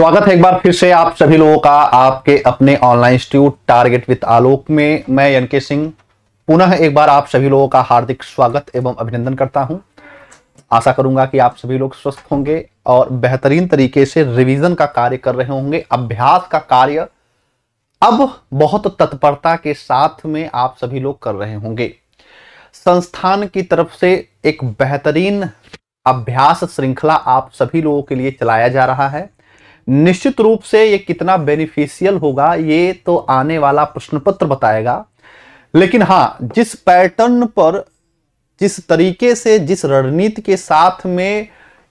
स्वागत है एक बार फिर से आप सभी लोगों का आपके अपने online institute target with Alok में मैं यनके सिंह पुनः एक बार आप सभी लोगों का हार्दिक स्वागत एवं अभिनंदन करता हूं आशा करूंगा कि आप सभी लोग स्वस्थ होंगे और बेहतरीन तरीके से रिवीजन का कार्य कर रहे होंगे अभ्यास का कार्य अब बहुत तत्परता के साथ में आप सभी लोग कर रहे होंगे संस्थान की तरफ से एक बेहतरीन अभ्यास श्रृंखला आप सभी लोगों के लिए चलाया जा रहा है निश्चित रूप से ये कितना बेनिफिशियल होगा ये तो आने वाला प्रश्न पत्र बताएगा लेकिन हाँ जिस पैटर्न पर जिस तरीके से जिस रणनीति के साथ में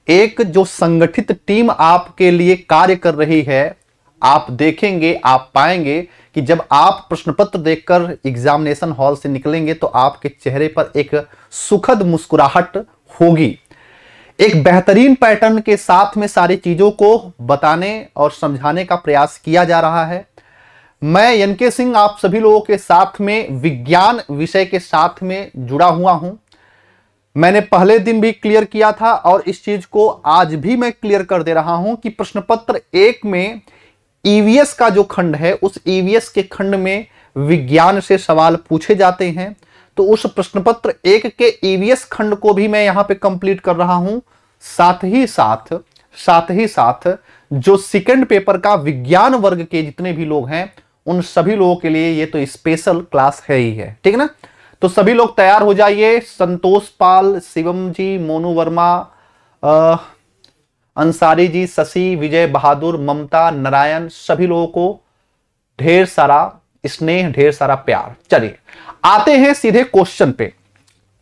एक जो संगठित टीम आपके लिए कार्य कर रही है आप देखेंगे आप पाएंगे कि जब आप प्रश्न पत्र देखकर एग्जामिनेशन हॉल से निकलेंगे तो आपके चेहरे पर एक सुखद मुस्कुराहट होगी एक बेहतरीन पैटर्न के साथ में सारी चीज़ों को बताने और समझाने का प्रयास किया जा रहा है मैं एन के सिंह आप सभी लोगों के साथ में विज्ञान विषय के साथ में जुड़ा हुआ हूं मैंने पहले दिन भी क्लियर किया था और इस चीज को आज भी मैं क्लियर कर दे रहा हूं कि प्रश्न पत्र एक में ईवीएस e का जो खंड है उस ईवीएस e के खंड में विज्ञान से सवाल पूछे जाते हैं तो उस प्रश्न पत्र एक के ईवीएस e खंड को भी मैं यहां पे कंप्लीट कर रहा हूं साथ ही साथ साथ ही साथ जो सेकंड पेपर का विज्ञान वर्ग के जितने भी लोग हैं उन सभी लोगों के लिए ये तो स्पेशल क्लास है ही है ठीक है ना तो सभी लोग तैयार हो जाइए संतोष पाल शिवम जी मोनू वर्मा आ, अंसारी जी शशि विजय बहादुर ममता नारायण सभी लोगों को ढेर सारा स्नेह ढेर सारा प्यार चलिए आते हैं सीधे क्वेश्चन पे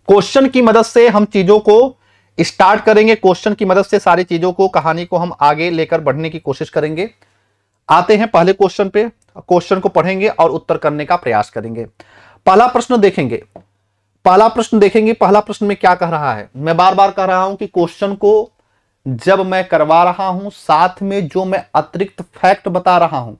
क्वेश्चन की मदद से हम चीजों को स्टार्ट करेंगे क्वेश्चन की मदद से सारी चीजों को कहानी को हम आगे लेकर बढ़ने की कोशिश करेंगे आते हैं पहले क्वेश्चन पे क्वेश्चन को पढ़ेंगे और उत्तर करने का प्रयास करेंगे पहला प्रश्न देखेंगे पहला प्रश्न देखेंगे पहला प्रश्न में क्या कह रहा है मैं बार बार कह रहा हूं कि क्वेश्चन को जब मैं करवा रहा हूं साथ में जो मैं अतिरिक्त फैक्ट बता रहा हूं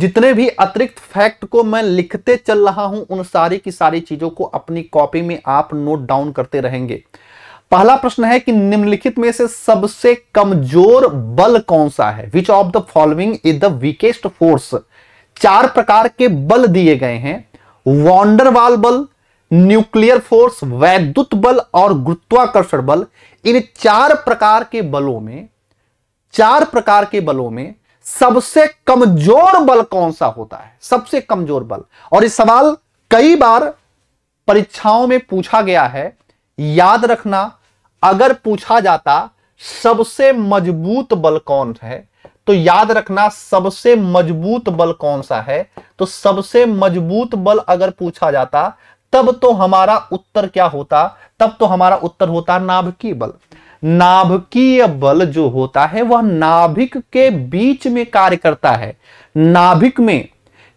जितने भी अतिरिक्त फैक्ट को मैं लिखते चल रहा हूं उन सारी की सारी चीजों को अपनी कॉपी में आप नोट डाउन करते रहेंगे पहला प्रश्न है कि निम्नलिखित में से सबसे कमजोर बल कौन सा है which of the following is the weakest force चार प्रकार के बल दिए गए हैं वॉन्डरवाल बल न्यूक्लियर फोर्स वैद्युत बल और गुरुत्वाकर्षण बल इन चार प्रकार के बलों में चार प्रकार के बलों में सबसे कमजोर बल कौन सा होता है सबसे कमजोर बल और इस सवाल कई बार परीक्षाओं में पूछा गया है याद रखना अगर पूछा जाता सबसे मजबूत बल कौन है तो याद रखना सबसे मजबूत बल कौन सा है तो सबसे मजबूत बल अगर पूछा जाता तब तो हमारा उत्तर क्या होता तब तो हमारा उत्तर होता नाभिकीय बल नाभिकीय बल जो होता है वह नाभिक के बीच में कार्य करता है नाभिक में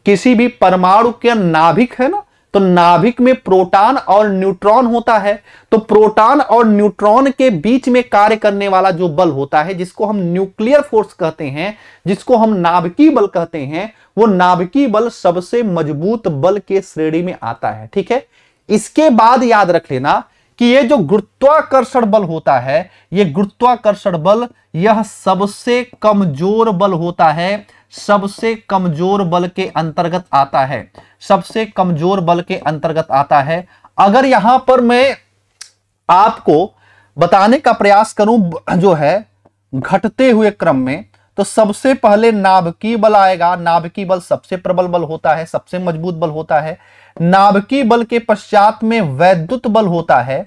किसी भी परमाणु के नाभिक है ना तो नाभिक में प्रोटॉन और न्यूट्रॉन होता है तो प्रोटॉन और न्यूट्रॉन के बीच में कार्य करने वाला जो बल होता है जिसको हम न्यूक्लियर फोर्स कहते हैं जिसको हम नाभिकीय बल कहते हैं वो नाभिकीय बल सबसे मजबूत बल के श्रेणी में आता है ठीक है इसके बाद याद रख लेना कि ये जो गुरुत्वाकर्षण बल होता है ये गुरुत्वाकर्षण बल यह सबसे कमजोर बल होता है सबसे कमजोर बल के अंतर्गत आता है सबसे कमजोर बल के अंतर्गत आता है अगर यहां पर मैं आपको बताने का प्रयास करूं जो है घटते हुए क्रम में तो सबसे पहले नाभिकीय बल आएगा नाभिकीय बल सबसे प्रबल बल होता है सबसे मजबूत बल होता है नाभिकीय बल के पश्चात में वैद्युत बल होता है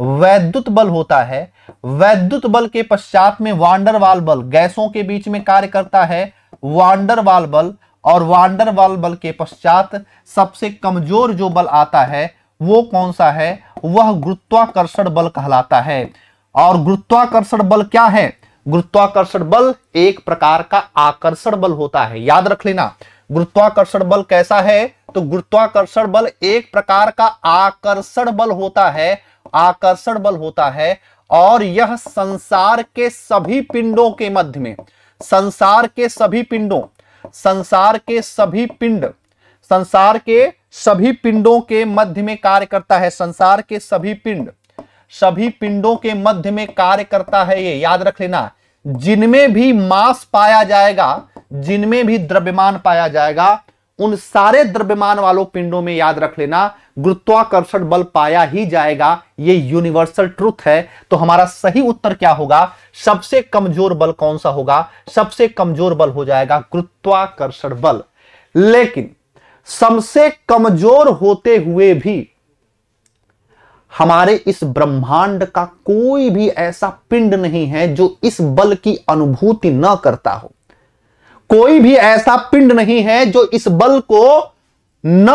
वैद्युत बल होता है वैद्युत बल के पश्चात में वांडरवाल बल गैसों के बीच में कार्य करता है वांडरवाल बल और वांडरवाल बल के पश्चात सबसे कमजोर जो बल आता है वो कौन सा है वह गुरुत्वाकर्षण बल कहलाता है और गुरुत्वाकर्षण बल क्या है गुरुत्वाकर्षण बल एक प्रकार का आकर्षण बल होता है याद रख लेना गुरुत्वाकर्षण बल कैसा है तो गुरुत्वाकर्षण बल एक प्रकार का आकर्षण बल होता है आकर्षण बल होता है और यह संसार के सभी पिंडों के मध्य में संसार के सभी पिंडों संसार के सभी पिंड संसार के सभी पिंडों के मध्य में कार्य करता है संसार के सभी पिंड सभी पिंडों के मध्य में कार्य करता है ये याद रख लेना जिनमें भी मास पाया जाएगा जिनमें भी द्रव्यमान पाया जाएगा उन सारे द्रव्यमान वालों पिंडों में याद रख लेना गुरुत्वाकर्षण बल पाया ही जाएगा यह यूनिवर्सल ट्रुथ है तो हमारा सही उत्तर क्या होगा सबसे कमजोर बल कौन सा होगा सबसे कमजोर बल हो जाएगा गुरुत्वाकर्षण बल लेकिन सबसे कमजोर होते हुए भी हमारे इस ब्रह्मांड का कोई भी ऐसा पिंड नहीं है जो इस बल की अनुभूति न करता हो कोई भी ऐसा पिंड नहीं है जो इस बल को न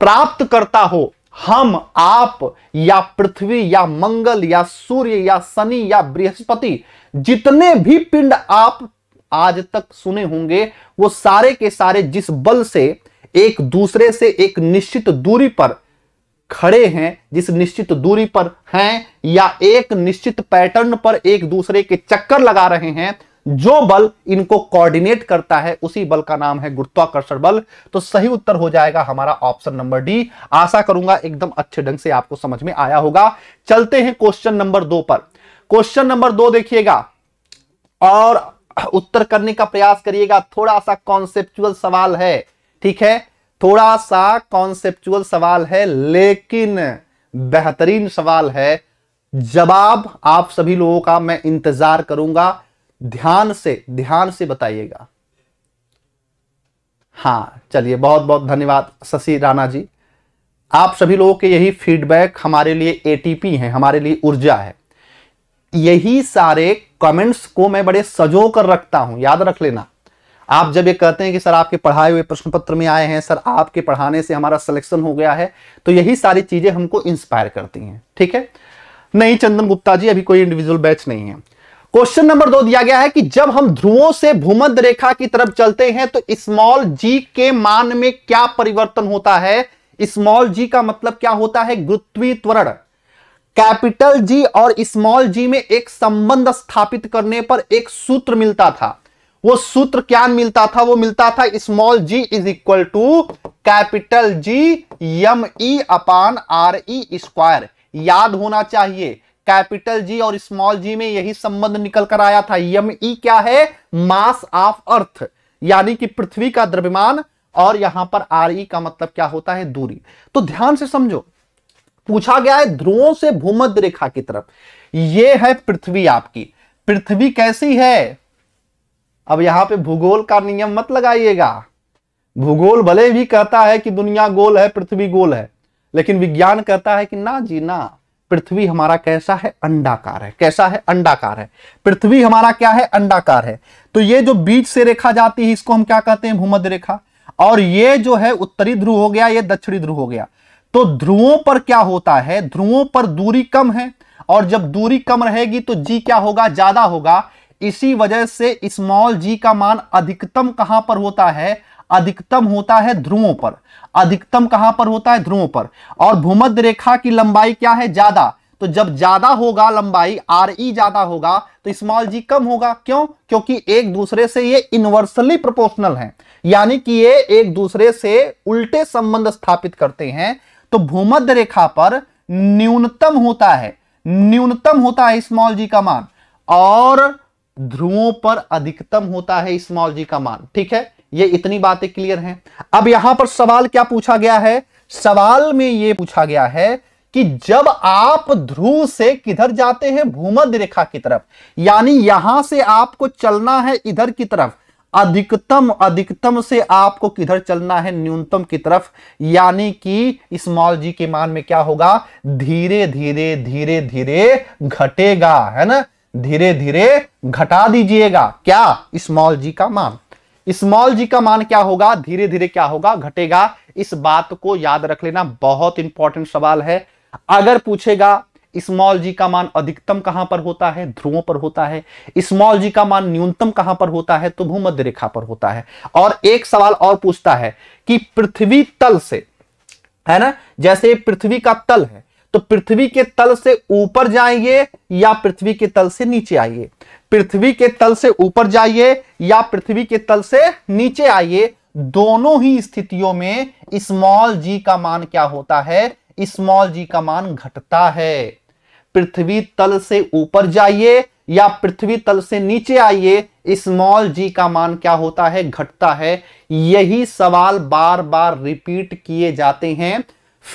प्राप्त करता हो हम आप या पृथ्वी या मंगल या सूर्य या शनि या बृहस्पति जितने भी पिंड आप आज तक सुने होंगे वो सारे के सारे जिस बल से एक दूसरे से एक निश्चित दूरी पर खड़े हैं जिस निश्चित दूरी पर हैं या एक निश्चित पैटर्न पर एक दूसरे के चक्कर लगा रहे हैं जो बल इनको कोऑर्डिनेट करता है उसी बल का नाम है गुरुत्वाकर्षण बल तो सही उत्तर हो जाएगा हमारा ऑप्शन नंबर डी आशा करूंगा एकदम अच्छे ढंग से आपको समझ में आया होगा चलते हैं क्वेश्चन नंबर दो पर क्वेश्चन नंबर दो देखिएगा और उत्तर करने का प्रयास करिएगा थोड़ा सा कॉन्सेप्चुअल सवाल है ठीक है थोड़ा सा कॉन्सेप्चुअल सवाल है लेकिन बेहतरीन सवाल है जवाब आप सभी लोगों का मैं इंतजार करूंगा ध्यान से ध्यान से बताइएगा हाँ चलिए बहुत बहुत धन्यवाद शशि राणा जी आप सभी लोगों के यही फीडबैक हमारे लिए एटीपी है हमारे लिए ऊर्जा है यही सारे कमेंट्स को मैं बड़े सजो कर रखता हूं याद रख लेना आप जब ये कहते हैं कि सर आपके पढ़ाए हुए प्रश्न पत्र में आए हैं सर आपके पढ़ाने से हमारा सिलेक्शन हो गया है तो यही सारी चीजें हमको इंस्पायर करती हैं ठीक है नहीं चंदन गुप्ता जी अभी कोई इंडिविजुअल बैच नहीं है क्वेश्चन नंबर दो दिया गया है कि जब हम ध्रुवों से भूमध्य रेखा की तरफ चलते हैं तो स्मॉल जी के मान में क्या परिवर्तन होता है स्मॉल जी का मतलब क्या होता है गुरुत्वी त्वरण कैपिटल जी और स्मॉल जी में एक संबंध स्थापित करने पर एक सूत्र मिलता था वो सूत्र क्या मिलता था वो मिलता था small G is equal to capital G M E upon R E square याद होना चाहिए कैपिटल जी और स्मॉल जी में यही संबंध निकल कर आया था यम ई e क्या है मास ऑफ अर्थ यानी कि पृथ्वी का द्रव्यमान और यहां पर आर ई e का मतलब क्या होता है दूरी तो ध्यान से समझो पूछा गया है ध्रुवों से भूमध्य रेखा की तरफ यह है पृथ्वी आपकी पृथ्वी कैसी है अब यहां पे भूगोल का नियम मत लगाइएगा भूगोल भले भी कहता है कि दुनिया गोल है पृथ्वी गोल है लेकिन विज्ञान कहता है कि ना जी ना पृथ्वी हमारा कैसा है अंडाकार है कैसा है अंडाकार है पृथ्वी हमारा क्या है अंडाकार है तो ये जो बीच से रेखा जाती है इसको हम क्या कहते हैं भूमध्य रेखा और ये जो है उत्तरी ध्रुव हो गया ये दक्षिणी ध्रुव हो गया तो ध्रुवों पर क्या होता है ध्रुवों पर दूरी कम है और जब दूरी कम रहेगी तो जी क्या होगा ज्यादा होगा इसी वजह से स्मॉल जी का मान अधिकतम कहां पर होता है अधिकतम होता है ध्रुवों पर अधिकतम कहां पर होता है ध्रुवों पर और भूमध्य रेखा की लंबाई क्या है ज्यादा तो जब ज्यादा होगा लंबाई आर ई ज्यादा होगा तो स्मॉल जी कम होगा क्यों क्योंकि एक दूसरे से ये इनवर्सली प्रोपोर्शनल है यानी कि ये एक दूसरे से उल्टे संबंध स्थापित करते हैं तो भूमध्य रेखा पर न्यूनतम होता है न्यूनतम होता है स्मॉल जी का मान और ध्रुवों पर अधिकतम होता है स्मॉल जी का मान ठीक है ये इतनी बातें क्लियर हैं अब यहां पर सवाल क्या पूछा गया है सवाल में यह पूछा गया है कि जब आप ध्रुव से किधर जाते हैं भूमध्य रेखा की तरफ यानी यहां से आपको चलना है इधर की तरफ अधिकतम अधिकतम से आपको किधर चलना है न्यूनतम की तरफ यानी कि स्मॉल जी के मान में क्या होगा धीरे धीरे धीरे धीरे घटेगा है ना धीरे धीरे घटा दीजिएगा क्या स्मॉल जी का मान स्मॉल जी का मान क्या होगा धीरे धीरे क्या होगा घटेगा इस बात को याद रख लेना बहुत इंपॉर्टेंट सवाल है अगर पूछेगा स्मॉल जी का मान अधिकतम कहां पर होता है ध्रुवों पर होता है स्मॉल जी का मान न्यूनतम कहां पर होता है तो भूमध्य रेखा पर होता है और एक सवाल और पूछता है कि पृथ्वी तल से है ना जैसे पृथ्वी का तल है तो पृथ्वी के तल से ऊपर जाइए या पृथ्वी के तल से नीचे आइए पृथ्वी के तल से ऊपर जाइए या पृथ्वी के तल से नीचे आइए दोनों ही स्थितियों में स्मॉल जी का मान क्या होता है स्मॉल जी का मान घटता है पृथ्वी तल से ऊपर जाइए या पृथ्वी तल से नीचे आइए स्मॉल जी का मान क्या होता है घटता है यही सवाल बार बार रिपीट किए जाते हैं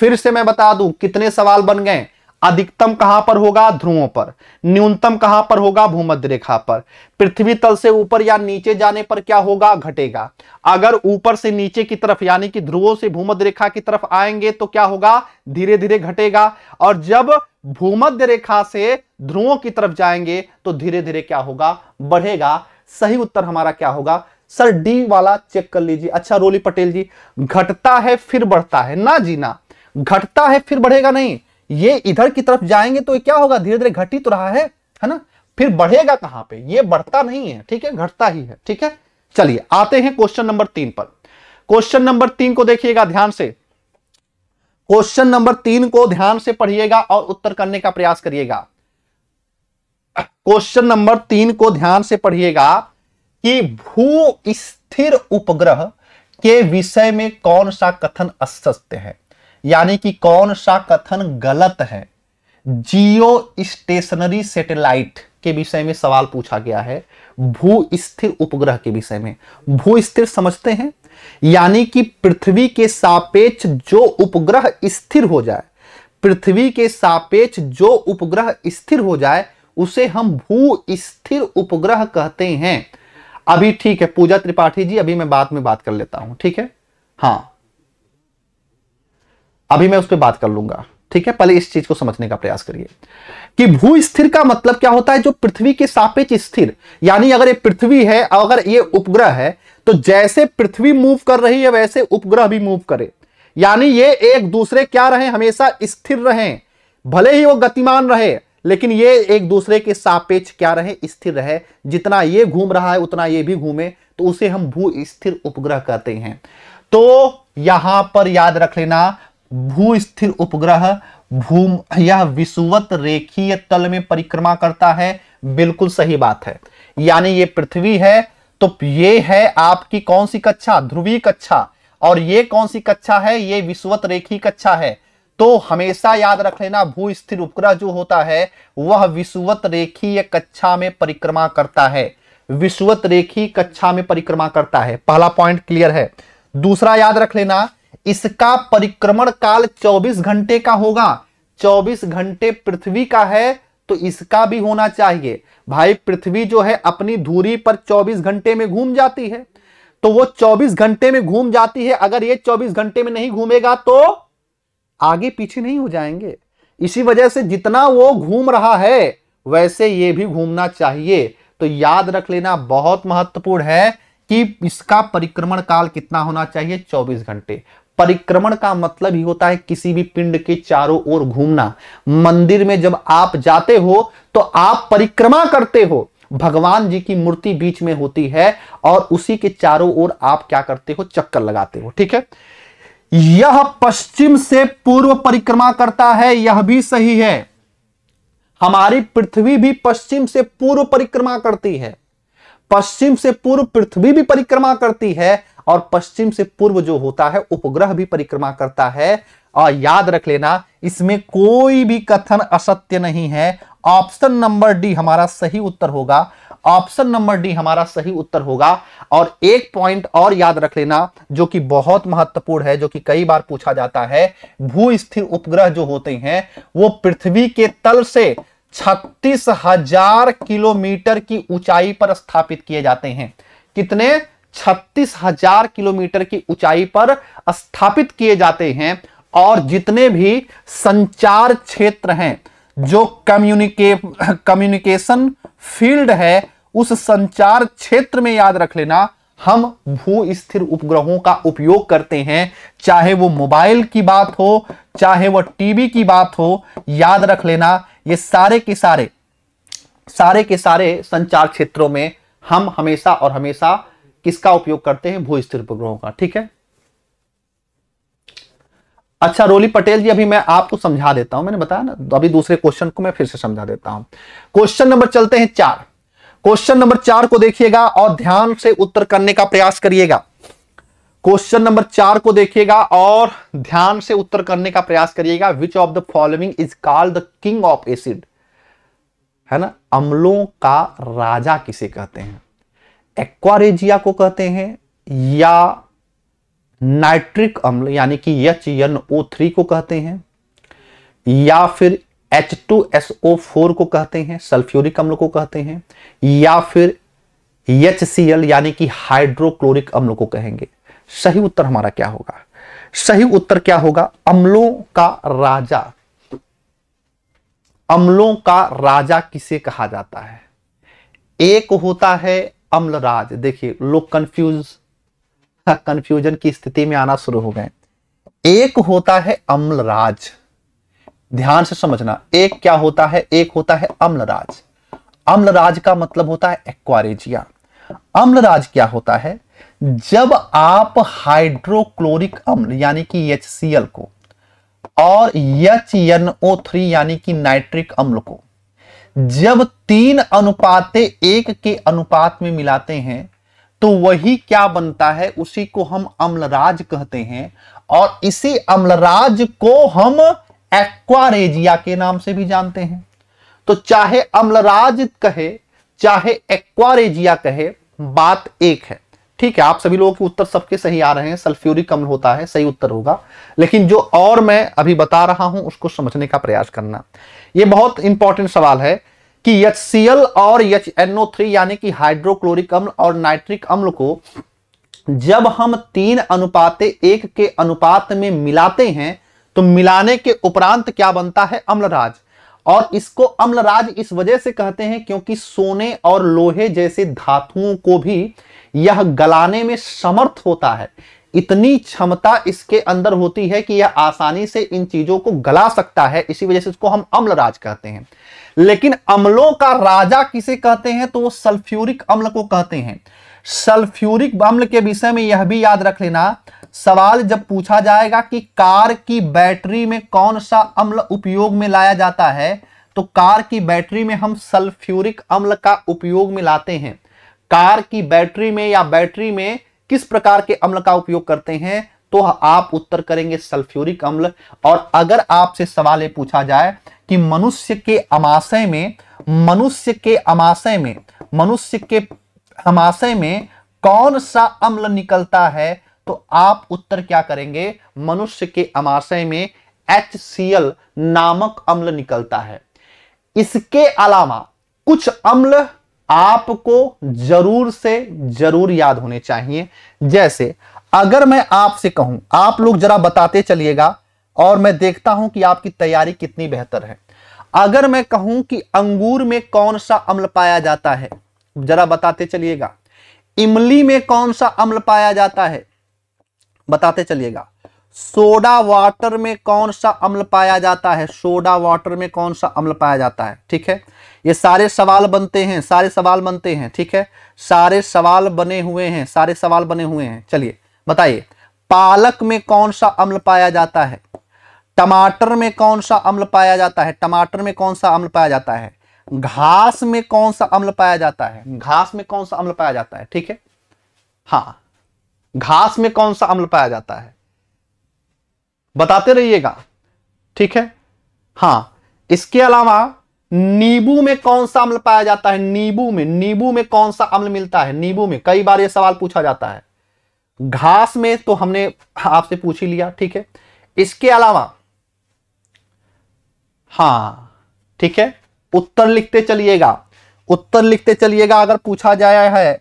फिर से मैं बता दूं कितने सवाल बन गए अधिकतम कहां पर होगा ध्रुवों पर न्यूनतम कहां पर होगा भूमध्य रेखा पर पृथ्वी तल से ऊपर या नीचे जाने पर क्या होगा घटेगा अगर ऊपर से नीचे की तरफ यानी कि ध्रुवों से भूमध्य रेखा की तरफ आएंगे तो क्या होगा धीरे धीरे घटेगा और जब भूमध्य रेखा से ध्रुवों की तरफ जाएंगे तो धीरे धीरे क्या होगा बढ़ेगा सही उत्तर हमारा क्या होगा सर डी वाला चेक कर लीजिए अच्छा रोली पटेल जी घटता है फिर बढ़ता है ना जी ना घटता है फिर बढ़ेगा नहीं ये इधर की तरफ जाएंगे तो क्या होगा धीरे धीरे घटी तो रहा है है ना फिर बढ़ेगा कहां पे ये बढ़ता नहीं है ठीक है घटता ही है ठीक है चलिए आते हैं क्वेश्चन नंबर तीन पर क्वेश्चन नंबर तीन को देखिएगा ध्यान से क्वेश्चन नंबर तीन को ध्यान से पढ़िएगा और उत्तर करने का प्रयास करिएगा क्वेश्चन नंबर तीन को ध्यान से पढ़िएगा कि भू स्थिर उपग्रह के विषय में कौन सा कथन असत्य है यानी कि कौन सा कथन गलत है जियो स्टेशनरी सेटेलाइट के विषय में सवाल पूछा गया है भू स्थिर उपग्रह के विषय में भू स्थिर समझते हैं यानी कि पृथ्वी के सापेक्ष जो उपग्रह स्थिर हो जाए पृथ्वी के सापेक्ष जो उपग्रह स्थिर हो जाए उसे हम भू स्थिर उपग्रह कहते हैं अभी ठीक है पूजा त्रिपाठी जी अभी मैं बाद में बात कर लेता हूं ठीक है हाँ अभी मैं उस पर बात कर लूंगा ठीक है पहले इस चीज को समझने का प्रयास करिए कि भू स्थिर का मतलब क्या होता है जो पृथ्वी के सापेक्ष स्थिर यानी अगर ये पृथ्वी है अगर ये उपग्रह है तो जैसे पृथ्वी मूव कर रही है वैसे उपग्रह भी मूव करे यानी ये एक दूसरे क्या रहे हमेशा स्थिर रहे भले ही वो गतिमान रहे लेकिन ये एक दूसरे के सापेक्ष क्या रहे स्थिर रहे जितना ये घूम रहा है उतना ये भी घूमे तो उसे हम भू स्थिर उपग्रह कहते हैं तो यहां पर याद रख लेना भूस्थिर उपग्रह भूम यह विषुवत रेखीय तल में परिक्रमा करता है बिल्कुल सही बात है यानी ये पृथ्वी है तो ये है आपकी कौन सी कक्षा ध्रुवीय कक्षा और ये कौन सी कक्षा है ये विषुवत रेखी कक्षा है तो हमेशा याद रख लेना भू स्थिर उपग्रह जो होता है वह विषुवत रेखी कक्षा में परिक्रमा करता है विषुवत रेखी कक्षा में परिक्रमा करता है पहला पॉइंट क्लियर है दूसरा याद रख लेना इसका परिक्रमण काल 24 घंटे का होगा 24 घंटे पृथ्वी का है तो इसका भी होना चाहिए भाई पृथ्वी जो है अपनी धूरी पर 24 घंटे में घूम जाती है तो वो 24 घंटे में घूम जाती है अगर ये 24 घंटे में नहीं घूमेगा तो आगे पीछे नहीं हो जाएंगे इसी वजह से जितना वो घूम रहा है वैसे ये भी घूमना चाहिए तो याद रख लेना बहुत महत्वपूर्ण है कि इसका परिक्रमण काल कितना होना चाहिए 24 घंटे परिक्रमण का मतलब ही होता है किसी भी पिंड के चारों ओर घूमना मंदिर में जब आप जाते हो तो आप परिक्रमा करते हो भगवान जी की मूर्ति बीच में होती है और उसी के चारों ओर आप क्या करते हो चक्कर लगाते हो ठीक है यह पश्चिम से पूर्व परिक्रमा करता है यह भी सही है हमारी पृथ्वी भी पश्चिम से पूर्व परिक्रमा करती है पश्चिम से पूर्व पृथ्वी भी परिक्रमा करती है और पश्चिम से पूर्व जो होता है उपग्रह भी परिक्रमा करता है और याद रख लेना इसमें कोई भी कथन असत्य नहीं है ऑप्शन नंबर डी हमारा सही उत्तर होगा ऑप्शन नंबर डी हमारा सही उत्तर होगा और एक पॉइंट और याद रख लेना जो कि बहुत महत्वपूर्ण है जो कि कई बार पूछा जाता है भू स्थिर उपग्रह जो होते हैं वो पृथ्वी के तल से छत्तीस हजार किलोमीटर की ऊंचाई पर स्थापित किए जाते हैं कितने छत्तीस हजार किलोमीटर की ऊंचाई पर स्थापित किए जाते हैं और जितने भी संचार क्षेत्र हैं जो कम्युनिके कम्युनिकेशन फील्ड है उस संचार क्षेत्र में याद रख लेना हम भू स्थिर उपग्रहों का उपयोग करते हैं चाहे वो मोबाइल की बात हो चाहे वह टीवी की बात हो याद रख लेना ये सारे के सारे सारे के सारे संचार क्षेत्रों में हम हमेशा और हमेशा किसका उपयोग करते हैं भू स्थिर उपग्रहों का ठीक है अच्छा रोली पटेल जी अभी मैं आपको समझा देता हूं मैंने बताया ना तो अभी दूसरे क्वेश्चन को मैं फिर से समझा देता हूं क्वेश्चन नंबर चलते हैं चार क्वेश्चन नंबर चार को देखिएगा और ध्यान से उत्तर करने का प्रयास करिएगा क्वेश्चन नंबर चार को देखिएगा और ध्यान से उत्तर करने का प्रयास करिएगा which of the following is called the king of acid है ना अम्लों का राजा किसे कहते हैं एक्वारेजिया को कहते हैं या नाइट्रिक अम्ल यानी कि एच एन ओ थ्री को कहते हैं या फिर H two S O four को कहते हैं सल्फ्यूरिक अम्ल को कहते हैं या फिर एच सी एल यानी कि हाइड्रोक्लोरिक अम्ल को कहेंगे सही उत्तर हमारा क्या होगा सही उत्तर क्या होगा अम्लों का राजा अम्लों का राजा किसे कहा जाता है एक होता है अम्लराज देखिए लोग कंफ्यूज कंफ्यूजन हाँ, की स्थिति में आना शुरू हो गए एक होता है अम्लराज ध्यान से समझना एक क्या होता है एक होता है अम्लराज अम्लराज का मतलब होता है एक्वारेजिया अम्लराज क्या होता है जब आप हाइड्रोक्लोरिक अम्ल यानी कि एच को और एच यानी कि नाइट्रिक अम्ल को जब तीन अनुपातें एक के अनुपात में मिलाते हैं तो वही क्या बनता है उसी को हम अम्लराज कहते हैं और इसी अम्लराज को हम एक्वारेजिया के नाम से भी जानते हैं तो चाहे अम्लराज कहे चाहे एक्वारेजिया कहे बात एक है ठीक है आप सभी लोगों के उत्तर सबके सही आ रहे हैं सल्फ्यूरिक अम्ल होता है सही उत्तर होगा लेकिन जो और मैं अभी बता रहा हूं उसको समझने का प्रयास करना यह बहुत इंपॉर्टेंट सवाल है कि HCl और HNO3 यानी कि हाइड्रोक्लोरिक अम्ल और नाइट्रिक अम्ल को जब हम तीन अनुपाते एक के अनुपात में मिलाते हैं तो मिलाने के उपरांत क्या बनता है अम्लराज और इसको अम्लराज इस वजह से कहते हैं क्योंकि सोने और लोहे जैसे धातुओं को भी यह गलाने में समर्थ होता है इतनी क्षमता इसके अंदर होती है कि यह आसानी से इन चीजों को गला सकता है इसी वजह से इसको हम अम्ल राज कहते हैं लेकिन अम्लों का राजा किसे कहते हैं तो वो सल्फ्यूरिक अम्ल को कहते हैं सल्फ्यूरिक अम्ल के विषय में यह भी याद रख लेना सवाल जब पूछा जाएगा कि कार की बैटरी में कौन सा अम्ल उपयोग में लाया जाता है तो कार की बैटरी में हम सल्फ्यूरिक अम्ल का उपयोग में लाते हैं कार की बैटरी में या बैटरी में किस प्रकार के अम्ल का उपयोग करते हैं तो आप उत्तर करेंगे सल्फ्यूरिक अम्ल और अगर आपसे सवाल ये पूछा जाए कि मनुष्य के अमाशय में मनुष्य के अमाशय में मनुष्य के अमाशय में कौन सा अम्ल निकलता है तो आप उत्तर क्या करेंगे मनुष्य के अमाशय में एल नामक अम्ल निकलता है इसके अलावा कुछ अम्ल आपको जरूर से जरूर याद होने चाहिए जैसे अगर मैं आपसे कहूं आप लोग जरा बताते चलिएगा और मैं देखता हूं कि आपकी तैयारी कितनी बेहतर है अगर मैं कहूं कि अंगूर में कौन सा अम्ल पाया जाता है जरा बताते चलिएगा इमली में कौन सा अम्ल पाया जाता है बताते चलिएगा सोडा वाटर में कौन सा अम्ल पाया जाता है सोडा वाटर में कौन सा अम्ल पाया जाता है ठीक है ये सारे सवाल बनते हैं सारे सवाल बनते हैं ठीक है सारे सवाल बने हुए हैं सारे सवाल बने हुए हैं चलिए बताइए पालक में कौन सा अम्ल पाया जाता है टमाटर में कौन सा अम्ल पाया जाता है टमाटर में कौन सा अम्ल पाया जाता है घास में कौन सा अम्ल पाया जाता है घास में कौन सा अम्ल पाया जाता है ठीक है हाँ घास में कौन सा अम्ल पाया जाता है बताते रहिएगा ठीक है हाँ इसके अलावा नींबू में कौन सा अम्ल पाया जाता है नींबू में नींबू में कौन सा अम्ल मिलता है नींबू में कई बार यह सवाल पूछा जाता है घास में तो हमने आपसे पूछ ही लिया ठीक है इसके अलावा हाँ ठीक है उत्तर लिखते चलिएगा उत्तर लिखते चलिएगा अगर पूछा जाया है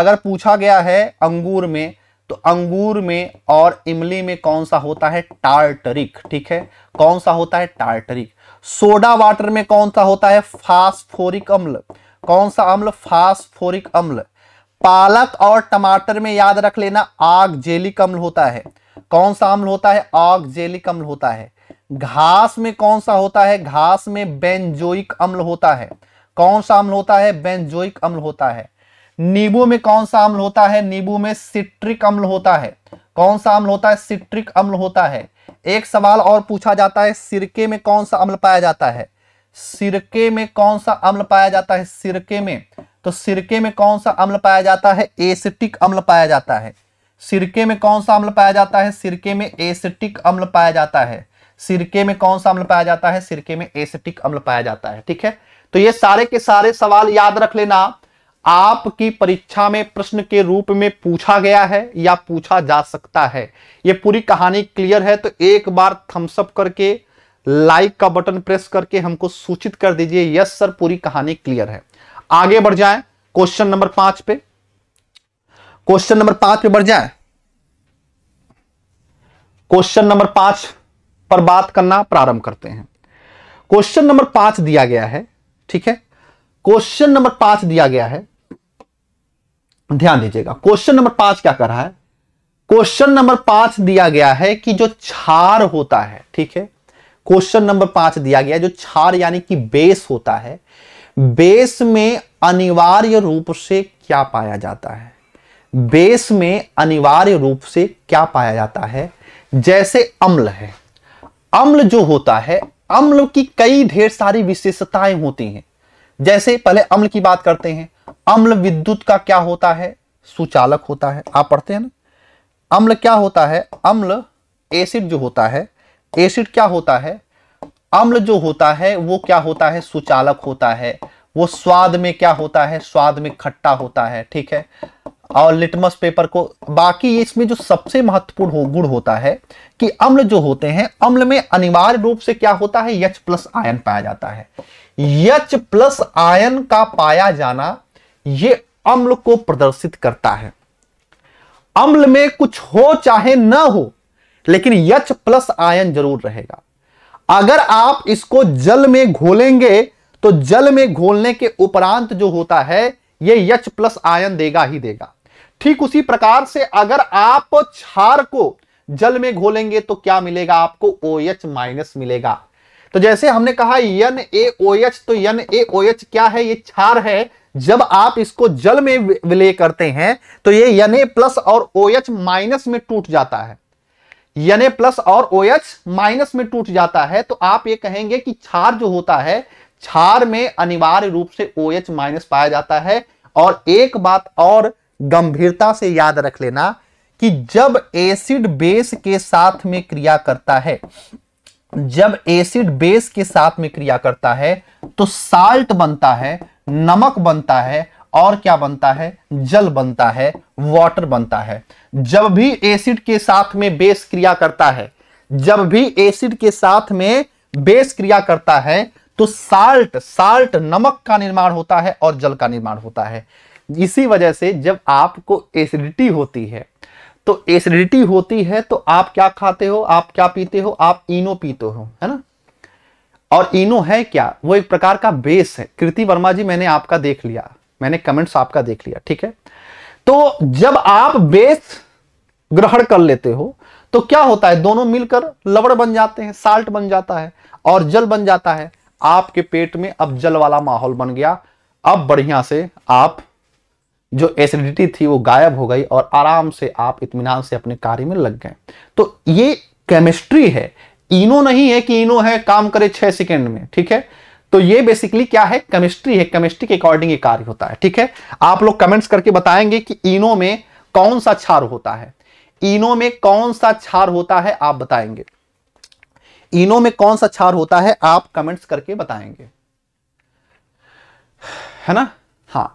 अगर पूछा गया है अंगूर में तो अंगूर में और इमली में कौन सा होता है टार्टरिक ठीक है कौन सा होता है टार्टरिक सोडा वाटर में कौन सा होता है फास्फोरिक अम्ल कौन सा अम्ल फास्फोरिक अम्ल पालक और टमाटर में याद रख लेना आग जेलिक अम्ल होता है कौन सा अम्ल होता है आग जेलिक अम्ल होता है घास में कौन सा होता है घास में बेंजोइक अम्ल होता है कौन सा अम्ल होता है बेंजोइक अम्ल होता है नींबू में कौन सा अम्ल होता है नींबू में सिट्रिक अम्ल होता है कौन सा अम्ल होता है सिट्रिक अम्ल होता है एक सवाल और पूछा जाता है सिरके में कौन सा अम्ल पाया जाता है सिरके में कौन सा अम्ल पाया जाता है सिरके में तो सिरके में कौन सा अम्ल पाया जाता है एसिटिक अम्ल पाया जाता है सिरके में कौन सा अम्ल पाया जाता है सिरके में एसिटिक अम्ल पाया जाता है सिरके में कौन सा अम्ल पाया जाता है सिरके में एसिटिक अम्ल पाया जाता है ठीक है तो ये सारे के सारे सवाल याद रख लेना आपकी परीक्षा में प्रश्न के रूप में पूछा गया है या पूछा जा सकता है यह पूरी कहानी क्लियर है तो एक बार थम्सअप करके लाइक का बटन प्रेस करके हमको सूचित कर दीजिए यस सर पूरी कहानी क्लियर है आगे बढ़ जाए क्वेश्चन नंबर पांच पे क्वेश्चन नंबर पांच पे बढ़ जाए क्वेश्चन नंबर पांच पर बात करना प्रारंभ करते हैं क्वेश्चन नंबर पांच दिया गया है ठीक है क्वेश्चन नंबर पांच दिया गया है ध्यान दीजिएगा क्वेश्चन नंबर पांच क्या कर रहा है क्वेश्चन नंबर पांच दिया गया है कि जो छार होता है ठीक है क्वेश्चन नंबर पांच दिया गया जो छार यानी कि बेस होता है बेस में अनिवार्य रूप से क्या पाया जाता है बेस में अनिवार्य रूप से क्या पाया जाता है जैसे अम्ल है अम्ल जो होता है अम्ल की कई ढेर सारी विशेषताएं होती हैं जैसे पहले अम्ल की बात करते हैं अम्ल विद्युत का क्या होता है सुचालक होता है आप पढ़ते हैं ना अम्ल क्या होता है अम्ल एसिड जो होता है एसिड क्या होता है अम्ल जो होता है वो क्या होता है सुचालक होता है वो स्वाद में क्या होता है स्वाद में खट्टा होता है ठीक है और लिटमस पेपर को बाकी इसमें जो सबसे महत्वपूर्ण हो, गुण होता है कि अम्ल जो होते हैं अम्ल में अनिवार्य रूप से क्या होता है यच प्लस आयन पाया जाता है यच प्लस आयन का पाया जाना ये अम्ल को प्रदर्शित करता है अम्ल में कुछ हो चाहे ना हो लेकिन यच प्लस आयन जरूर रहेगा अगर आप इसको जल में घोलेंगे तो जल में घोलने के उपरांत जो होता है ये यच प्लस आयन देगा ही देगा ठीक उसी प्रकार से अगर आप छार को जल में घोलेंगे तो क्या मिलेगा आपको ओ एच माइनस मिलेगा तो जैसे हमने कहा एन ए ओ एच तो एन ए ओ एच क्या है ये छार है जब आप इसको जल में विलय करते हैं तो ये Na प्लस और ओ OH माइनस में टूट जाता है Na प्लस और ओ OH माइनस में टूट जाता है तो आप ये कहेंगे कि क्षार जो होता है क्षार में अनिवार्य रूप से ओ OH माइनस पाया जाता है और एक बात और गंभीरता से याद रख लेना कि जब एसिड बेस के साथ में क्रिया करता है जब एसिड बेस के साथ में क्रिया करता है तो साल्ट बनता है नमक बनता है और क्या बनता है जल बनता है वाटर बनता है जब भी एसिड के साथ में बेस क्रिया करता है जब भी एसिड के साथ में बेस क्रिया करता है तो साल्ट साल्ट नमक का निर्माण होता है और जल का निर्माण होता है इसी वजह से जब आपको एसिडिटी होती है तो एसिडिटी होती है तो आप क्या खाते हो आप क्या पीते हो आप इनो पीते हो है ना और इनो है क्या वो एक प्रकार का बेस है कृति वर्मा जी मैंने आपका देख लिया मैंने कमेंट्स आपका देख लिया ठीक है तो जब आप बेस ग्रहण कर लेते हो तो क्या होता है दोनों मिलकर लवड़ बन जाते हैं साल्ट बन जाता है और जल बन जाता है आपके पेट में अब जल वाला माहौल बन गया अब बढ़िया से आप जो एसिडिटी थी वो गायब हो गई और आराम से आप इतमान से अपने कार्य में लग गए तो ये केमिस्ट्री है इनो नहीं है कि इनो है काम करे छह सेकेंड में ठीक है तो ये बेसिकली क्या है केमिस्ट्री है केमिस्ट्री के अकॉर्डिंग ये कार्य होता है ठीक है आप लोग कमेंट्स करके बताएंगे कि इनो में कौन सा क्षार होता है इनो में कौन सा क्षार होता है आप बताएंगे इनो में कौन सा क्षार होता है आप कमेंट्स करके बताएंगे है ना हाँ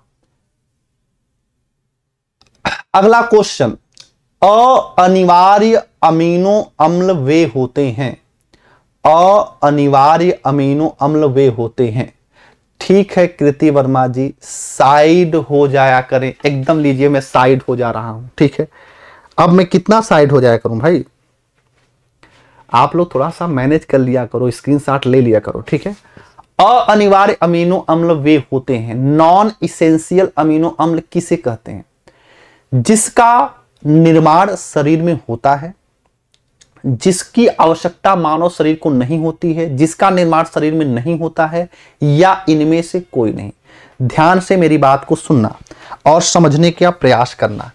अगला क्वेश्चन अनिवार्य अमीनो अम्ल वे होते हैं अनिवार्य अमीनो अम्ल वे होते हैं ठीक है कृति वर्मा जी साइड हो जाया करें एकदम लीजिए मैं साइड हो जा रहा हूं ठीक है अब मैं कितना साइड हो जाया करूं भाई आप लोग थोड़ा सा मैनेज कर लिया करो स्क्रीनशॉट ले लिया करो ठीक है अनिवार्य अमीनो अम्ल वे होते हैं नॉन इसेंशियल अमीनो अम्ल किसे कहते हैं जिसका निर्माण शरीर में होता है जिसकी आवश्यकता मानव शरीर को नहीं होती है जिसका निर्माण शरीर में नहीं होता है या इनमें से कोई नहीं ध्यान से मेरी बात को सुनना और समझने का प्रयास करना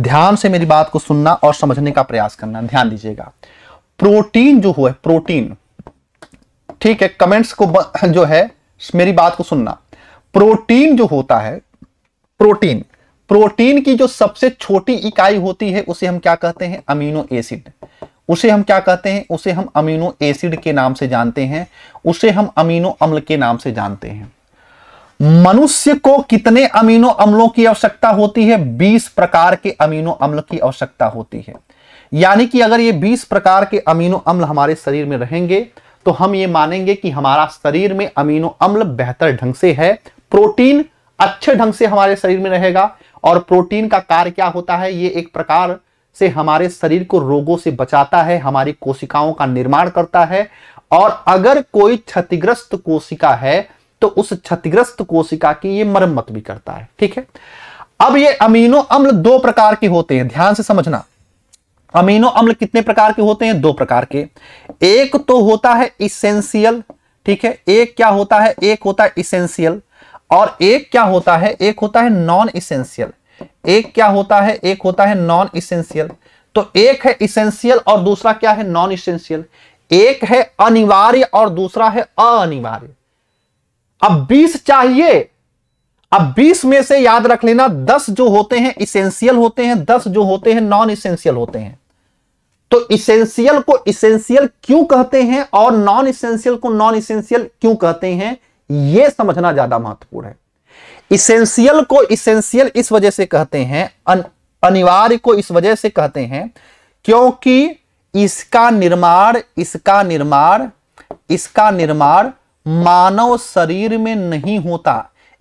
ध्यान से मेरी बात को सुनना और समझने का प्रयास करना ध्यान दीजिएगा प्रोटीन जो हुआ प्रोटीन ठीक है कमेंट्स को जो है मेरी बात को सुनना प्रोटीन जो होता है प्रोटीन प्रोटीन की जो सबसे छोटी इकाई होती है उसे हम क्या कहते हैं अमीनो एसिड उसे हम क्या कहते हैं उसे हम अमीनो एसिड के नाम से जानते हैं उसे हम अमीनो अम्ल के नाम से जानते हैं मनुष्य को कितने अमीनो अम्लों की आवश्यकता होती है 20 प्रकार के अमीनो अम्ल की आवश्यकता होती है यानी कि अगर ये 20 प्रकार के अमीनो अम्ल हमारे शरीर में रहेंगे तो हम ये मानेंगे कि हमारा शरीर में अमीनो अम्ल बेहतर ढंग से है प्रोटीन अच्छे ढंग से हमारे शरीर में रहेगा और प्रोटीन का कार्य क्या होता है ये एक प्रकार से हमारे शरीर को रोगों से बचाता है हमारी कोशिकाओं का निर्माण करता है और अगर कोई क्षतिग्रस्त कोशिका है तो उस क्षतिग्रस्त कोशिका की ये मरम्मत भी करता है ठीक है अब ये अमीनो अम्ल दो प्रकार के होते हैं ध्यान से समझना अमीनो अम्ल कितने प्रकार के होते हैं दो प्रकार के एक तो होता है इसेंशियल ठीक है एक क्या होता है एक होता है इसेंशियल और एक क्या होता है एक होता है नॉन इसेंशियल एक क्या होता है एक होता है नॉन इसेंशियल तो एक है इसेंशियल और दूसरा क्या है नॉन इसेंशियल एक है अनिवार्य और दूसरा है अनिवार्य अब 20 चाहिए अब 20 में से याद रख लेना 10 जो होते हैं इसेंशियल होते हैं 10 जो होते हैं नॉन इसेंशियल होते हैं तो इसेंशियल को इसेंशियल क्यों कहते हैं और नॉन इसेंशियल को नॉन इसेंशियल क्यों कहते हैं यह समझना ज्यादा महत्वपूर्ण है इसेंशियल को इसेंशियल इस वजह से कहते हैं अनिवार्य को इस वजह से कहते हैं क्योंकि इसका निर्माण इसका निर्माण इसका निर्माण मानव शरीर में नहीं होता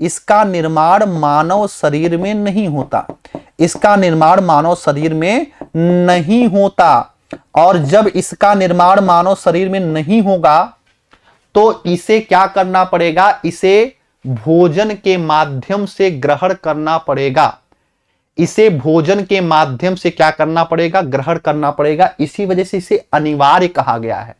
इसका निर्माण मानव शरीर में नहीं होता इसका निर्माण मानव शरीर में नहीं होता और जब इसका निर्माण मानव शरीर में नहीं होगा तो इसे क्या करना पड़ेगा इसे भोजन के माध्यम से ग्रहण करना पड़ेगा इसे भोजन के माध्यम से क्या करना पड़ेगा ग्रहण करना पड़ेगा इसी वजह से इसे अनिवार्य कहा गया है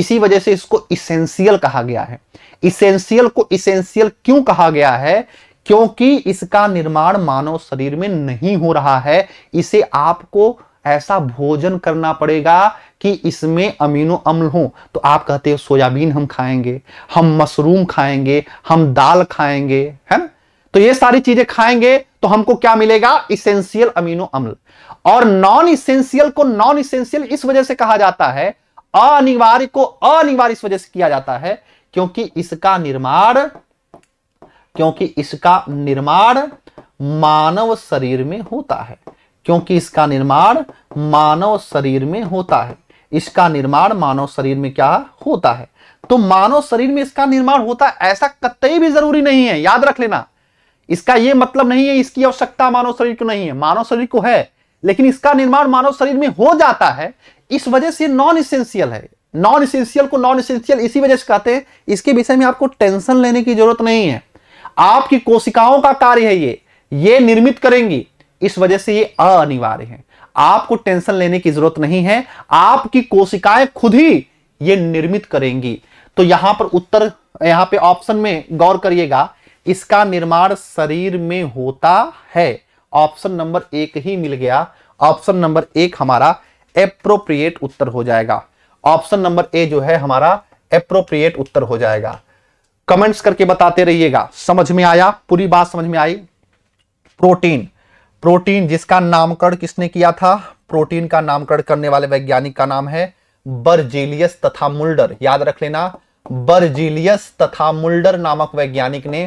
इसी वजह से इसको इसेंशियल कहा गया है इसेंशियल को इसेंशियल क्यों कहा गया है क्योंकि इसका निर्माण मानव शरीर में नहीं हो रहा है इसे आपको ऐसा भोजन करना पड़ेगा कि इसमें अमीनो अम्ल हो तो आप कहते हो सोयाबीन हम खाएंगे हम मशरूम खाएंगे हम दाल खाएंगे है ना तो ये सारी चीजें खाएंगे तो हमको क्या मिलेगा इसेंशियल अमीनो अम्ल और नॉन इसेंशियल को नॉन इसेंशियल इस वजह से कहा जाता है अनिवार्य को अनिवार्य इस वजह से किया जाता है क्योंकि इसका निर्माण क्योंकि इसका निर्माण मानव शरीर में होता है क्योंकि इसका निर्माण मानव शरीर में होता है इसका निर्माण मानव शरीर में क्या होता है तो मानव शरीर में इसका निर्माण होता है ऐसा कतई भी जरूरी नहीं है याद रख लेना इसका यह मतलब नहीं है इसकी आवश्यकता मानव शरीर को नहीं है मानव शरीर को है लेकिन इसका निर्माण मानव शरीर में हो जाता है इस वजह से नॉन इसेंशियल है नॉन इसेंशियल को नॉन इसेंशियल इसी वजह से कहते हैं इसके विषय में आपको टेंशन लेने की जरूरत नहीं है आपकी कोशिकाओं का कार्य है ये ये निर्मित करेंगी इस वजह से ये अनिवार्य है आपको टेंशन लेने की जरूरत नहीं है आपकी कोशिकाएं खुद ही ये निर्मित करेंगी तो यहां पर उत्तर यहां पे ऑप्शन में गौर करिएगा इसका निर्माण शरीर में होता है ऑप्शन नंबर एक ही मिल गया ऑप्शन नंबर एक हमारा एप्रोप्रिएट उत्तर हो जाएगा ऑप्शन नंबर ए जो है हमारा एप्रोप्रिएट उत्तर हो जाएगा कमेंट्स करके बताते रहिएगा समझ में आया पूरी बात समझ में आई प्रोटीन प्रोटीन जिसका नामकरण किसने किया था प्रोटीन का नामकरण करने वाले वैज्ञानिक का नाम है बर्जीलियस तथा मुल्डर याद रख लेना बर्जीलियस तथा मुल्डर नामक वैज्ञानिक ने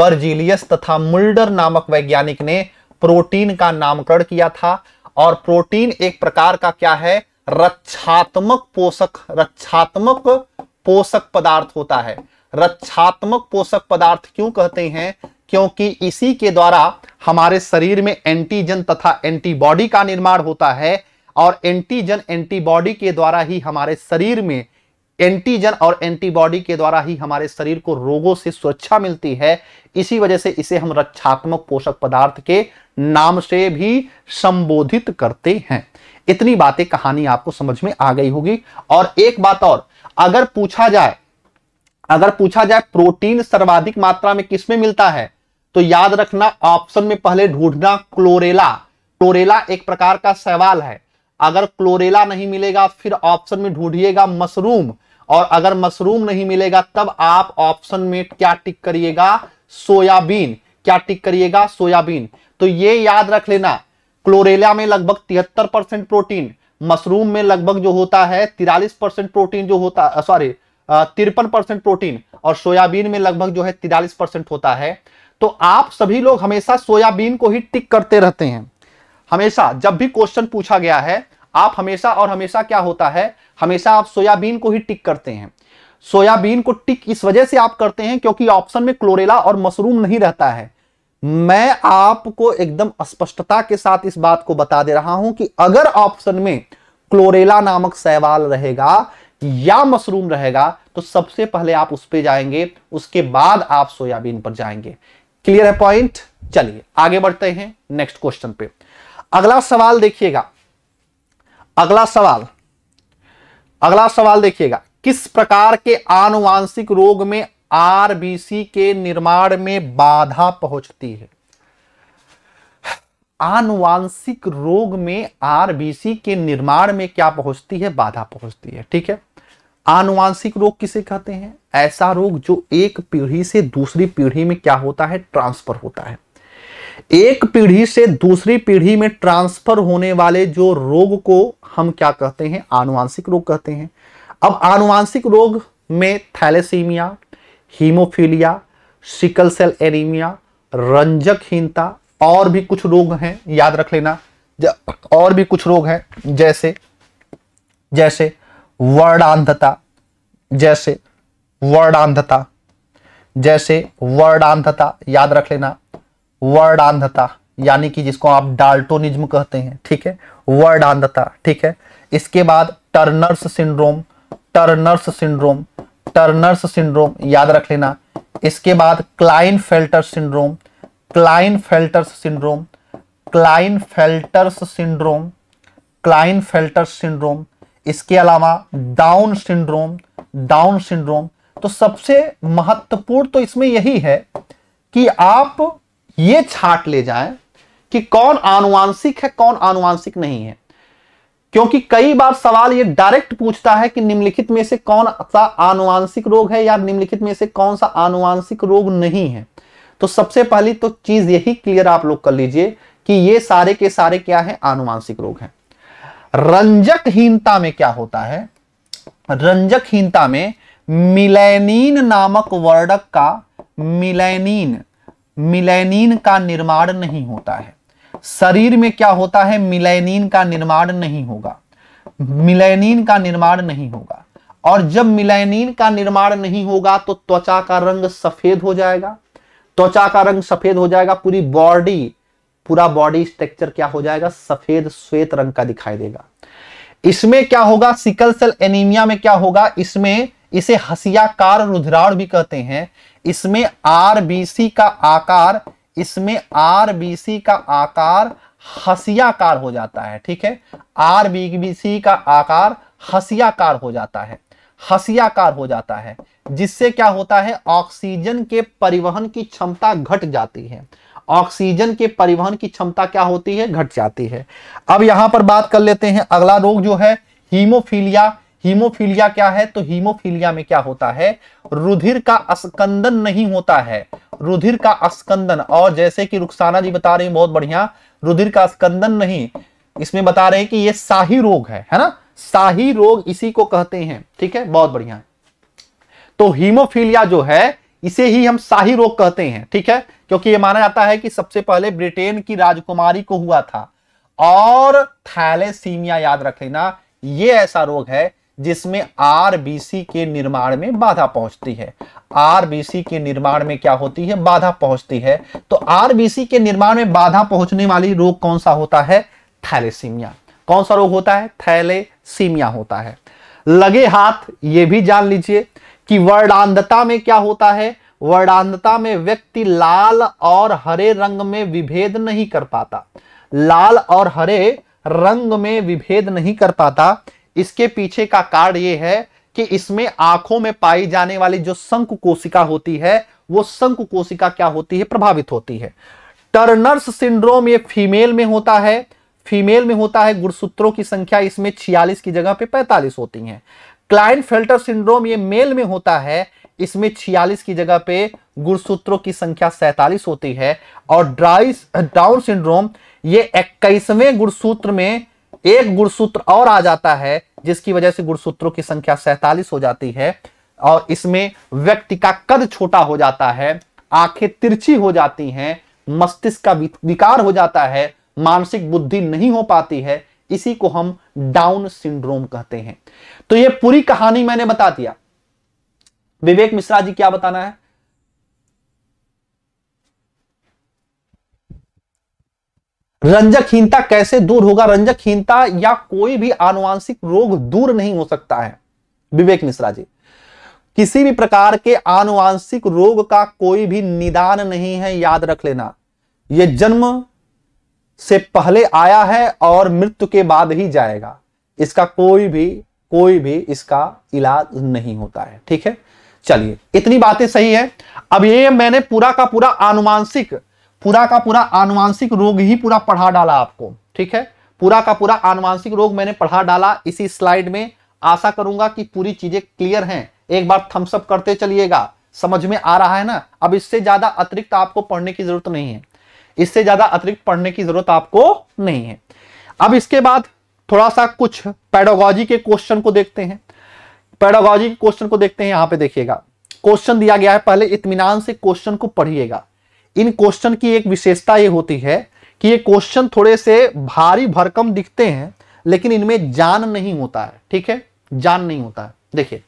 बर्जीलियस तथा मुल्डर नामक वैज्ञानिक ने प्रोटीन का नामकरण किया था और प्रोटीन एक प्रकार का क्या है रक्षात्मक पोषक रक्षात्मक पोषक पदार्थ होता है रक्षात्मक पोषक पदार्थ क्यों कहते हैं क्योंकि इसी के द्वारा हमारे शरीर में एंटीजन तथा एंटीबॉडी का निर्माण होता है और एंटीजन एंटीबॉडी के द्वारा ही हमारे शरीर में एंटीजन और एंटीबॉडी के द्वारा ही हमारे शरीर को रोगों से सुरक्षा मिलती है इसी वजह से इसे हम रक्षात्मक पोषक पदार्थ के नाम से भी संबोधित करते हैं इतनी बातें कहानी आपको समझ में आ गई होगी और एक बात और अगर पूछा जाए अगर पूछा जाए प्रोटीन सर्वाधिक मात्रा में किसमें मिलता है तो याद रखना ऑप्शन में पहले ढूंढना क्लोरेला क्लोरेला एक प्रकार का सवाल है अगर क्लोरेला नहीं मिलेगा फिर ऑप्शन में ढूंढिएगा मशरूम और अगर मशरूम नहीं मिलेगा तब आप ऑप्शन में क्या टिक करिएगा सोयाबीन क्या टिक करिएगा सोयाबीन तो ये याद रख लेना क्लोरेला में लगभग तिहत्तर परसेंट प्रोटीन मशरूम में लगभग जो होता है तिरालीस परसेंट प्रोटीन जो होता सॉरी तिरपन परसेंट प्रोटीन और सोयाबीन में लगभग जो है तिरालीस परसेंट होता है तो आप सभी लोग हमेशा सोयाबीन को ही टिक करते रहते हैं हमेशा जब भी क्वेश्चन पूछा गया है आप हमेशा और हमेशा क्या होता है हमेशा आप सोयाबीन को ही टिक करते हैं सोयाबीन को टिक इस वजह से आप करते हैं क्योंकि ऑप्शन में क्लोरेला और मशरूम नहीं रहता है मैं आपको एकदम स्पष्टता के साथ इस बात को बता दे रहा हूं कि अगर ऑप्शन में क्लोरेला नामक सहवाल रहेगा या मशरूम रहेगा तो सबसे पहले आप उस पर जाएंगे उसके बाद आप सोयाबीन पर जाएंगे क्लियर है पॉइंट चलिए आगे बढ़ते हैं नेक्स्ट क्वेश्चन पे अगला सवाल देखिएगा अगला सवाल अगला सवाल देखिएगा किस प्रकार के आनुवांशिक रोग में आरबीसी के निर्माण में बाधा पहुंचती है आनुवांशिक रोग में आरबीसी के निर्माण में क्या पहुंचती है बाधा पहुंचती है ठीक है आनुवांशिक रोग किसे कहते हैं ऐसा रोग जो एक पीढ़ी से दूसरी पीढ़ी में क्या होता है ट्रांसफर होता है एक पीढ़ी से दूसरी पीढ़ी में ट्रांसफर होने वाले जो रोग को हम क्या कहते हैं आनुवांशिक रोग कहते हैं अब आनुवांशिक रोग में thalassaemia haemophilia sickle cell anaemia रंजकहीनता और भी कुछ रोग हैं याद रख लेना और भी कुछ रोग हैं जैसे जैसे वर्णांधता जैसे वर्णांधता जैसे वर्णांधता याद रख लेना वर्णांधता यानी कि जिसको आप डाल्टोनिज्म कहते हैं ठीक है वर्णांधता ठीक है इसके बाद Turner's syndrome Turner's syndrome Turner's syndrome याद रख लेना इसके बाद Klinefelter syndrome Klinefelter's syndrome Klinefelter's syndrome Klinefelter's syndrome इसके अलावा डाउन सिंड्रोम डाउन सिंड्रोम तो सबसे महत्वपूर्ण तो इसमें यही है कि आप ये छाट ले जाएं कि कौन आनुवांशिक है कौन आनुवांशिक नहीं है क्योंकि कई बार सवाल ये डायरेक्ट पूछता है कि निम्नलिखित में से कौन सा आनुवांशिक रोग है या निम्नलिखित में से कौन सा आनुवांशिक रोग नहीं है तो सबसे पहली तो चीज यही क्लियर आप लोग कर लीजिए कि ये सारे के सारे क्या है आनुवांशिक रोग है रंजकहीनता में क्या होता है रंजकहीनता में मिलेनिन नामक वर्णक का मिलेनिन मिलेनिन का निर्माण नहीं होता है शरीर में क्या होता है मिलेनिन का निर्माण नहीं होगा मिलेनिन का निर्माण नहीं होगा और जब मिलेनिन का निर्माण नहीं होगा तो त्वचा का रंग सफेद हो जाएगा त्वचा का रंग सफेद हो जाएगा पूरी बॉडी पूरा बॉडी स्ट्रक्चर क्या हो जाएगा सफेद श्वेत रंग का दिखाई देगा इसमें क्या होगा सिकल सेल एनीमिया में क्या होगा इसमें इसे हसियाकार रुधिराड़ भी कहते हैं इसमें आरबीसी का आकार इसमें आरबीसी का आकार हसियाकार हो जाता है ठीक है आरबीसी का आकार हसियाकार हो जाता है हसियाकार हो जाता है जिससे क्या होता है ऑक्सीजन के परिवहन की क्षमता घट जाती है ऑक्सीजन के परिवहन की क्षमता क्या होती है घट जाती है अब यहां पर बात कर लेते हैं अगला रोग जो है हीमोफीलिया हीमोफीलिया क्या है तो हीमोफीलिया में क्या होता है रुधिर का अस्कंदन नहीं होता है रुधिर का अस्कंदन और जैसे कि रुखसाना जी बता रहे हैं बहुत बढ़िया रुधिर का स्कंदन नहीं इसमें बता रहे हैं कि यह शाही रोग है है ना शाही रोग इसी को कहते हैं ठीक है बहुत बढ़िया तो हीमोफीलिया जो है इसे ही हम शाही रोग कहते हैं ठीक है क्योंकि ये माना जाता है कि सबसे पहले ब्रिटेन की राजकुमारी को हुआ था और थैलेसीमिया याद रखे ना ये ऐसा रोग है जिसमें आरबीसी के निर्माण में बाधा पहुंचती है आरबीसी के निर्माण में क्या होती है बाधा पहुंचती है तो आरबीसी के निर्माण में बाधा पहुंचने वाली रोग कौन सा होता है थैलेसीमिया कौन सा रोग होता है थैलेसीमिया होता है लगे हाथ ये भी जान लीजिए कि वर्णांधता में क्या होता है वर्णांधता में व्यक्ति लाल और हरे रंग में विभेद नहीं कर पाता लाल और हरे रंग में विभेद नहीं कर पाता इसके पीछे का कार्ड यह है कि इसमें आंखों में पाई जाने वाली जो संक कोशिका होती है वो संक कोशिका क्या होती है प्रभावित होती है टर्नर्स सिंड्रोम ये फीमेल में होता है फीमेल में होता है गुणसूत्रों की संख्या इसमें छियालीस की जगह पे 45 होती है क्लाइन फिल्टर सिंड्रोम ये मेल में होता है इसमें 46 की जगह पे गुणसूत्रों की संख्या सैतालीस होती है और ड्राई डाउन सिंड्रोम ये इक्कीसवें गुणसूत्र में एक गुणसूत्र और आ जाता है जिसकी वजह से गुणसूत्रों की संख्या सैतालीस हो जाती है और इसमें व्यक्ति का कद छोटा हो जाता है आंखें तिरछी हो जाती हैं मस्तिष्क का विकार हो जाता है मानसिक बुद्धि नहीं हो पाती है इसी को हम डाउन सिंड्रोम कहते हैं तो यह पूरी कहानी मैंने बता दिया विवेक मिश्रा जी क्या बताना है रंजकहीनता कैसे दूर होगा रंजकहीनता या कोई भी आनुवांशिक रोग दूर नहीं हो सकता है विवेक मिश्रा जी किसी भी प्रकार के आनुवांशिक रोग का कोई भी निदान नहीं है याद रख लेना यह जन्म से पहले आया है और मृत्यु के बाद ही जाएगा इसका कोई भी कोई भी इसका इलाज नहीं होता है ठीक है चलिए इतनी बातें सही है अब ये मैंने पूरा का पूरा आनुवांशिक पूरा का पूरा आनुवांशिक रोग ही पूरा पढ़ा डाला आपको ठीक है पूरा का पूरा आनुवांशिक रोग मैंने पढ़ा डाला इसी स्लाइड में आशा करूंगा कि पूरी चीजें क्लियर हैं एक बार थम्सअप करते चलिएगा समझ में आ रहा है ना अब इससे ज्यादा अतिरिक्त आपको पढ़ने की जरूरत नहीं है इससे ज्यादा अतिरिक्त पढ़ने की जरूरत आपको नहीं है अब इसके बाद थोड़ा सा कुछ पेडोगॉजी के क्वेश्चन को देखते हैं पेडोगॉजी के क्वेश्चन को देखते हैं यहां पे देखिएगा क्वेश्चन दिया गया है पहले इतमान से क्वेश्चन को पढ़िएगा इन क्वेश्चन की एक विशेषता ये होती है कि ये क्वेश्चन थोड़े से भारी भरकम दिखते हैं लेकिन इनमें जान नहीं होता है ठीक है जान नहीं होता है देखिए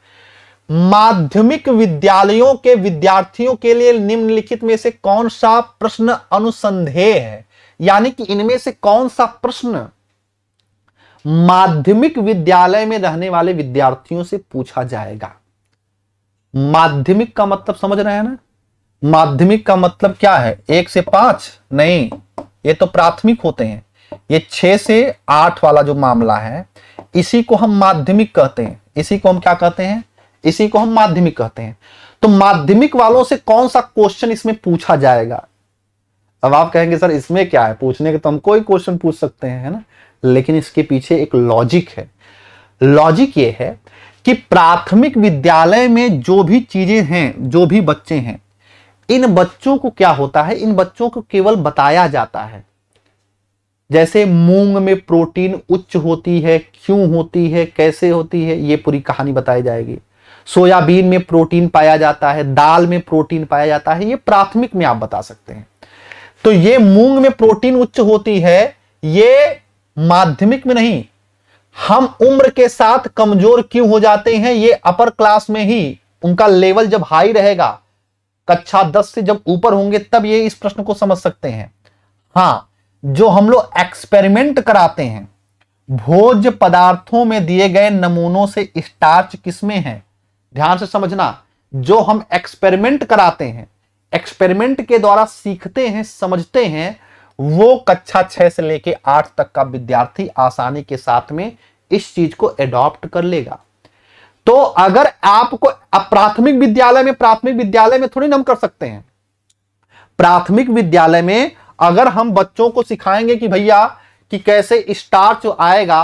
माध्यमिक विद्यालयों के विद्यार्थियों के लिए निम्नलिखित में से कौन सा प्रश्न अनुसंधेय है यानी कि इनमें से कौन सा प्रश्न माध्यमिक विद्यालय में रहने वाले विद्यार्थियों से पूछा जाएगा माध्यमिक का मतलब समझ रहे हैं ना माध्यमिक का मतलब क्या है एक से पांच नहीं ये तो प्राथमिक होते हैं ये छह से आठ वाला जो मामला है इसी को हम माध्यमिक कहते हैं इसी को हम क्या कहते हैं इसी को हम माध्यमिक कहते हैं तो माध्यमिक वालों से कौन सा क्वेश्चन इसमें पूछा जाएगा अब आप कहेंगे सर इसमें क्या है पूछने के तो हम कोई क्वेश्चन पूछ सकते हैं है ना लेकिन इसके पीछे एक लॉजिक है लॉजिक ये है कि प्राथमिक विद्यालय में जो भी चीजें हैं जो भी बच्चे हैं इन बच्चों को क्या होता है इन बच्चों को केवल बताया जाता है जैसे मूंग में प्रोटीन उच्च होती है क्यों होती है कैसे होती है ये पूरी कहानी बताई जाएगी सोयाबीन में प्रोटीन पाया जाता है दाल में प्रोटीन पाया जाता है ये प्राथमिक में आप बता सकते हैं तो ये मूंग में प्रोटीन उच्च होती है ये माध्यमिक में नहीं हम उम्र के साथ कमजोर क्यों हो जाते हैं ये अपर क्लास में ही उनका लेवल जब हाई रहेगा कक्षा दस से जब ऊपर होंगे तब ये इस प्रश्न को समझ सकते हैं हाँ जो हम लोग एक्सपेरिमेंट कराते हैं भोज पदार्थों में दिए गए नमूनों से स्टार्च किसमें है ध्यान से समझना जो हम एक्सपेरिमेंट कराते हैं एक्सपेरिमेंट के द्वारा सीखते हैं समझते हैं वो कक्षा छह से लेके आठ तक का विद्यार्थी आसानी के साथ में इस चीज को एडॉप्ट कर लेगा तो अगर आपको प्राथमिक विद्यालय में प्राथमिक विद्यालय में थोड़ी हम कर सकते हैं प्राथमिक विद्यालय में अगर हम बच्चों को सिखाएंगे कि भैया कि कैसे स्टार्च आएगा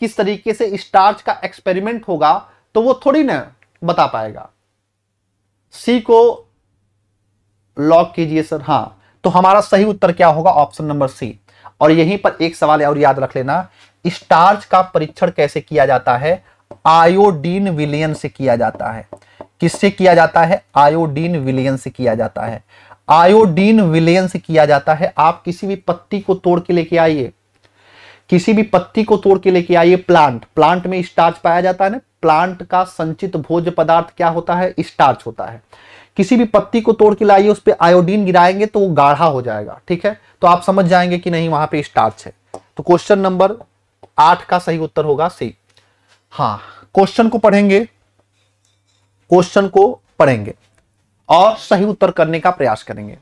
किस तरीके से स्टार्च का एक्सपेरिमेंट होगा तो वो थोड़ी ना बता पाएगा सी को लॉक कीजिए सर हाँ तो हमारा सही उत्तर क्या होगा ऑप्शन नंबर सी और यहीं पर एक सवाल और याद रख लेना स्टार्च का परीक्षण कैसे किया जाता है आयोडीन विलियन से किया जाता है किससे किया जाता है आयोडीन विलियन से किया जाता है आयोडीन विलियन से किया जाता है आप किसी भी पत्ती को तोड़ के लेके आइए किसी भी पत्ती को तोड़ के लेके आइए प्लांट प्लांट में स्टार्च पाया जाता है ना प्लांट का संचित भोज पदार्थ क्या होता है स्टार्च होता है किसी भी पत्ती को तोड़ के लाइए उस पर आयोडीन गिराएंगे तो वो गाढ़ा हो जाएगा ठीक है तो आप समझ जाएंगे कि नहीं वहां पे स्टार्च है तो क्वेश्चन नंबर आठ का सही उत्तर होगा सी हाँ क्वेश्चन को पढ़ेंगे क्वेश्चन को पढ़ेंगे और सही उत्तर करने का प्रयास करेंगे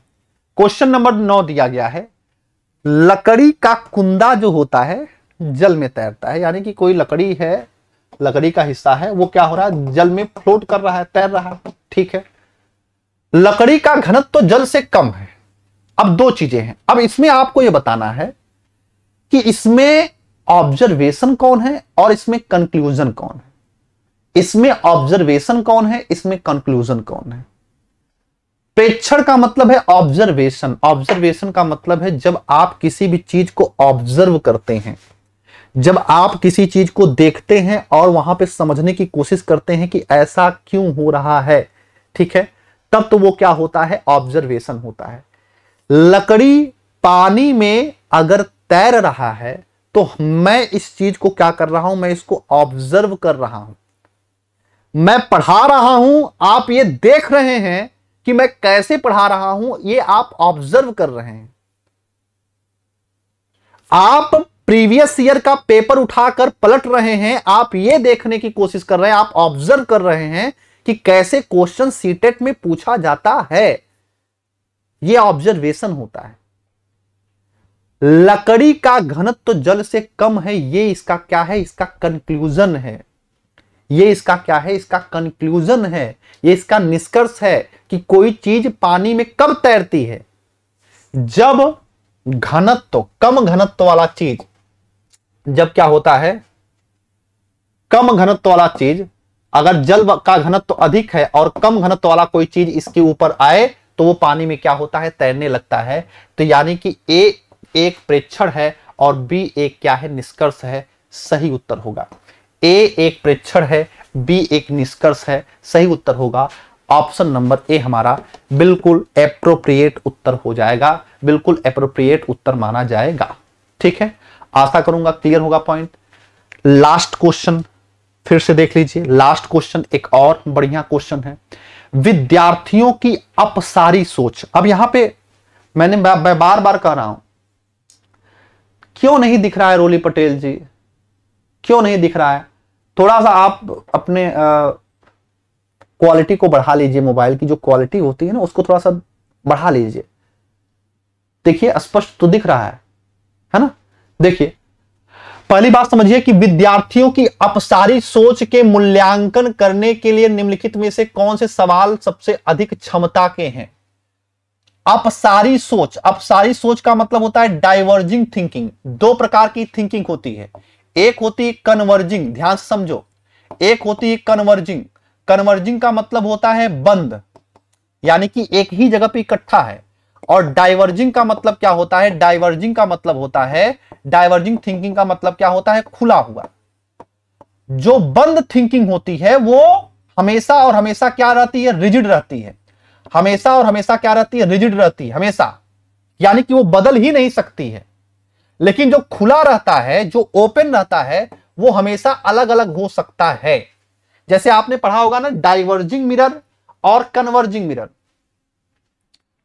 क्वेश्चन नंबर नौ दिया गया है लकड़ी का कुंदा जो होता है जल में तैरता है यानी कि कोई लकड़ी है लकड़ी का हिस्सा है वो क्या हो रहा है जल में फ्लोट कर रहा है तैर रहा है ठीक है लकड़ी का घनत्व तो जल से कम है अब दो चीजें हैं अब इसमें आपको यह बताना है कि इसमें ऑब्जर्वेशन कौन है और इसमें कंक्लूजन कौन है इसमें ऑब्जर्वेशन कौन है इसमें कंक्लूजन कौन है प्रेक्षण का मतलब है ऑब्जर्वेशन ऑब्जर्वेशन का मतलब है जब आप किसी भी चीज को ऑब्जर्व करते हैं जब आप किसी चीज को देखते हैं और वहां पे समझने की कोशिश करते हैं कि ऐसा क्यों हो रहा है ठीक है तब तो वो क्या होता है ऑब्जर्वेशन होता है लकड़ी पानी में अगर तैर रहा है तो मैं इस चीज को क्या कर रहा हूं मैं इसको ऑब्जर्व कर रहा हूं मैं पढ़ा रहा हूं आप ये देख रहे हैं कि मैं कैसे पढ़ा रहा हूं ये आप ऑब्जर्व कर रहे हैं आप प्रीवियस ईयर का पेपर उठाकर पलट रहे हैं आप ये देखने की कोशिश कर रहे हैं आप ऑब्जर्व कर रहे हैं कि कैसे क्वेश्चन सीटेट में पूछा जाता है यह ऑब्जर्वेशन होता है लकड़ी का घनत्व तो जल से कम है यह इसका क्या है इसका कंक्लूजन है यह इसका क्या है इसका कंक्लूजन है यह इसका निष्कर्ष है कि कोई चीज पानी में कब तैरती है जब घनत्व तो, कम घनत्व तो वाला चीज जब क्या होता है कम घनत्व वाला चीज अगर जल का घनत्व अधिक है और कम घनत्व वाला कोई चीज इसके ऊपर आए तो वो पानी में क्या होता है तैरने लगता है तो यानी कि ए एक प्रेक्षण है और बी एक क्या है निष्कर्ष है सही उत्तर होगा ए एक प्रेक्षण है बी एक निष्कर्ष है सही उत्तर होगा ऑप्शन नंबर ए हमारा बिल्कुल एप्रोप्रिएट उत्तर हो जाएगा बिल्कुल एप्रोप्रिएट उत्तर माना जाएगा ठीक है आशा करूंगा क्लियर होगा पॉइंट लास्ट क्वेश्चन फिर से देख लीजिए लास्ट क्वेश्चन एक और बढ़िया क्वेश्चन है विद्यार्थियों की अपसारी सोच अब यहां पे मैंने मैं बार बार कह रहा हूं क्यों नहीं दिख रहा है रोली पटेल जी क्यों नहीं दिख रहा है थोड़ा सा आप अपने क्वालिटी को बढ़ा लीजिए मोबाइल की जो क्वालिटी होती है ना उसको थोड़ा सा बढ़ा लीजिए देखिए स्पष्ट तो दिख रहा है है ना देखिए पहली बात समझिए कि विद्यार्थियों की अपसारी सोच के मूल्यांकन करने के लिए निम्नलिखित में से कौन से सवाल सबसे अधिक क्षमता के हैं अपसारी सोच अपसारी सोच का मतलब होता है डाइवर्जिंग थिंकिंग दो प्रकार की थिंकिंग होती है एक होती है कन्वर्जिंग ध्यान से समझो एक होती है कन्वर्जिंग कन्वर्जिंग का मतलब होता है बंद यानी कि एक ही जगह पर इकट्ठा है और डाइवर्जिंग का मतलब क्या होता है डाइवर्जिंग का मतलब होता है डाइवर्जिंग थिंकिंग का मतलब क्या होता है खुला हुआ जो बंद थिंकिंग होती है वो हमेशा और हमेशा क्या रहती है रिजिड रहती है हमेशा और हमेशा क्या रहती है रिजिड रहती है हमेशा यानी कि वो बदल ही नहीं सकती है लेकिन जो खुला रहता है जो ओपन रहता है वो हमेशा अलग अलग हो सकता है जैसे आपने पढ़ा होगा ना डाइवर्जिंग मिरर और कन्वर्जिंग मिरर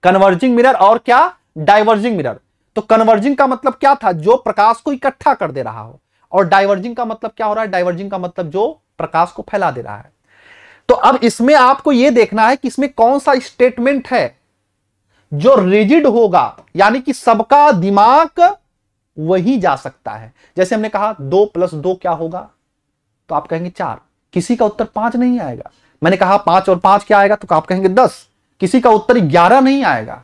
कन्वर्जिंग मिरर और क्या डाइवर्जिंग मिरर तो कन्वर्जिंग का मतलब क्या था जो प्रकाश को इकट्ठा कर दे रहा हो और डाइवर्जिंग का मतलब क्या हो रहा है डाइवर्जिंग का मतलब जो प्रकाश को फैला दे रहा है तो अब इसमें आपको यह देखना है कि इसमें कौन सा स्टेटमेंट है जो रिजिड होगा यानी कि सबका दिमाग वही जा सकता है जैसे हमने कहा दो प्लस दो क्या होगा तो आप कहेंगे चार किसी का उत्तर पांच नहीं आएगा मैंने कहा पांच और पांच क्या आएगा तो आप कहेंगे दस किसी का उत्तर ग्यारह नहीं आएगा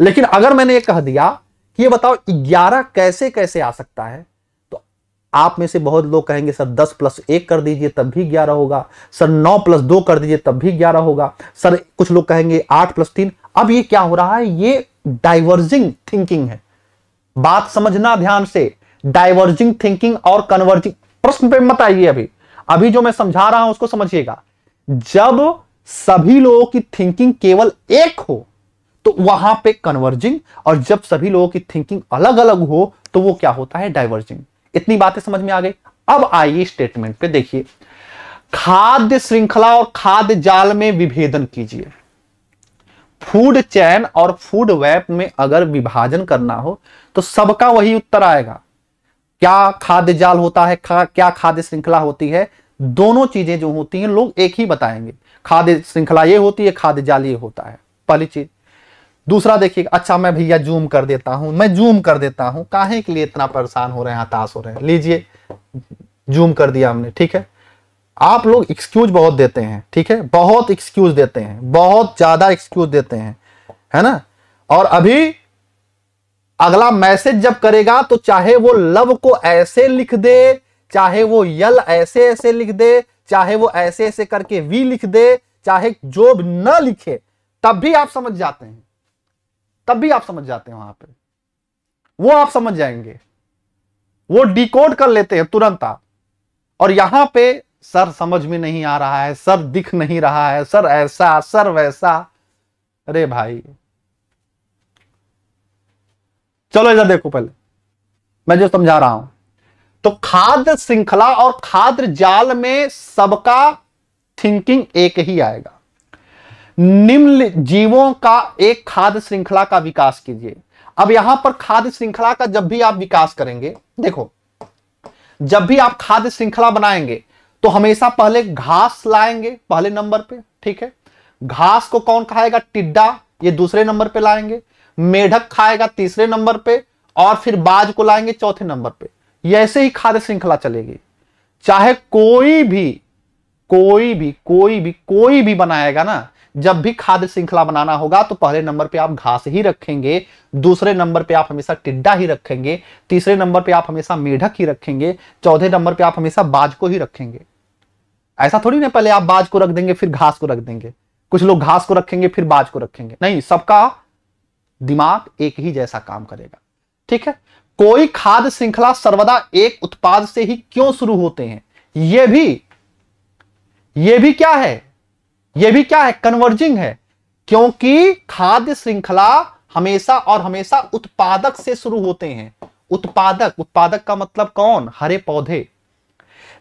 लेकिन अगर मैंने ये कह दिया कि ये बताओ ग्यारह कैसे कैसे आ सकता है तो आप में से बहुत लोग कहेंगे सर दस प्लस एक कर दीजिए तब भी ग्यारह होगा सर नौ प्लस दो कर दीजिए तब भी ग्यारह होगा सर कुछ लोग कहेंगे आठ प्लस तीन अब ये क्या हो रहा है ये डाइवर्जिंग थिंकिंग है बात समझना ध्यान से डाइवर्जिंग थिंकिंग और कन्वर्जिंग प्रश्न पे मत आइए अभी अभी जो मैं समझा रहा हूं उसको समझिएगा जब सभी लोगों की थिंकिंग केवल एक हो तो वहां पे कन्वर्जिंग और जब सभी लोगों की थिंकिंग अलग अलग हो तो वो क्या होता है डाइवर्जिंग इतनी बातें समझ में आ गई अब आइए स्टेटमेंट पे देखिए खाद्य श्रृंखला और खाद्य जाल में विभेदन कीजिए फूड चैन और फूड वेब में अगर विभाजन करना हो तो सबका वही उत्तर आएगा क्या खाद्य जाल होता है क्या खाद्य श्रृंखला होती है दोनों चीजें जो होती हैं लोग एक ही बताएंगे खाद्य श्रृंखला ये होती है खाद्य जाल ये होता है पहली चीज दूसरा देखिए अच्छा मैं भैया जूम कर देता हूं मैं जूम कर देता हूं काहे के लिए इतना परेशान हो रहे हैं हताश हो रहे हैं लीजिए जूम कर दिया हमने ठीक है आप लोग एक्सक्यूज बहुत देते हैं ठीक है बहुत एक्सक्यूज देते हैं बहुत ज्यादा एक्सक्यूज देते हैं है ना और अभी अगला मैसेज जब करेगा तो चाहे वो लव को ऐसे लिख दे चाहे वो यल ऐसे ऐसे लिख दे चाहे वो ऐसे ऐसे करके वी लिख दे चाहे जो न लिखे तब भी आप समझ जाते हैं तब भी आप समझ जाते हैं वहां पे वो आप समझ जाएंगे वो डिकोड कर लेते हैं तुरंत आप और यहां पे सर समझ में नहीं आ रहा है सर दिख नहीं रहा है सर ऐसा सर वैसा अरे भाई चलो इधर देखो पहले मैं जो समझा रहा हूं तो खाद्य श्रृंखला और खाद्य जाल में सबका थिंकिंग एक ही आएगा निम्न जीवों का एक खाद्य श्रृंखला का विकास कीजिए अब यहां पर खाद्य श्रृंखला का जब भी आप विकास करेंगे देखो जब भी आप खाद्य श्रृंखला बनाएंगे तो हमेशा पहले घास लाएंगे पहले नंबर पे ठीक है घास को कौन खाएगा टिड्डा ये दूसरे नंबर पे लाएंगे मेढक खाएगा तीसरे नंबर पे और फिर बाज को लाएंगे चौथे नंबर पे ये ऐसे ही खाद्य श्रृंखला चलेगी चाहे कोई भी कोई भी कोई भी कोई भी बनाएगा ना जब भी खाद्य श्रृंखला बनाना होगा तो पहले नंबर पे आप घास ही रखेंगे दूसरे नंबर पे आप हमेशा टिड्डा ही रखेंगे तीसरे नंबर पे आप हमेशा मेढक ही रखेंगे चौथे नंबर पे आप हमेशा बाज को ही रखेंगे ऐसा थोड़ी ना पहले आप बाज को रख देंगे फिर घास को रख देंगे कुछ लोग घास को रखेंगे फिर बाज को रखेंगे नहीं सबका दिमाग एक ही जैसा काम करेगा ठीक है कोई खाद्य श्रृंखला सर्वदा एक उत्पाद से ही क्यों शुरू होते हैं यह भी यह भी क्या है यह भी क्या है कन्वर्जिंग है क्योंकि खाद्य श्रृंखला हमेशा और हमेशा उत्पादक से शुरू होते हैं उत्पादक उत्पादक का मतलब कौन हरे पौधे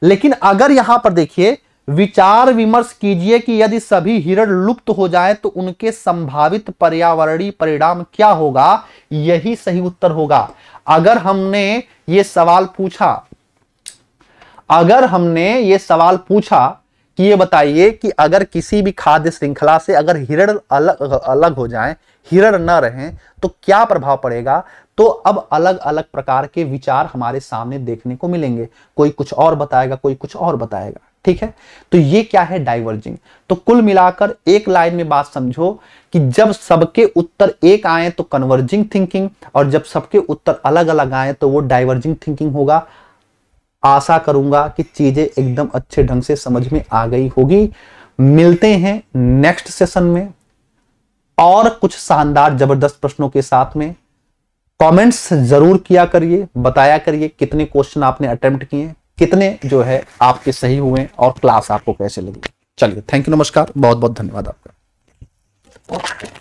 लेकिन अगर यहां पर देखिए विचार विमर्श कीजिए कि यदि सभी हिरण लुप्त हो जाएं तो उनके संभावित पर्यावरणीय परिणाम क्या होगा यही सही उत्तर होगा अगर हमने ये सवाल पूछा अगर हमने ये सवाल पूछा कि ये बताइए कि अगर किसी भी खाद्य श्रृंखला से अगर हिरण अलग अलग हो जाएं हिरण न रहें तो क्या प्रभाव पड़ेगा तो अब अलग अलग प्रकार के विचार हमारे सामने देखने को मिलेंगे कोई कुछ और बताएगा कोई कुछ और बताएगा ठीक है तो ये क्या है डाइवर्जिंग तो कुल मिलाकर एक लाइन में बात समझो कि जब सबके उत्तर एक आए तो कन्वर्जिंग थिंकिंग और जब सबके उत्तर अलग अलग आए तो वो डाइवर्जिंग थिंकिंग होगा आशा करूंगा कि चीजें एकदम अच्छे ढंग से समझ में आ गई होगी मिलते हैं नेक्स्ट सेशन में और कुछ शानदार जबरदस्त प्रश्नों के साथ में कमेंट्स जरूर किया करिए बताया करिए कितने क्वेश्चन आपने अटेम्प्ट किए कितने जो है आपके सही हुए और क्लास आपको कैसे लगी चलिए थैंक यू नमस्कार बहुत बहुत धन्यवाद आपका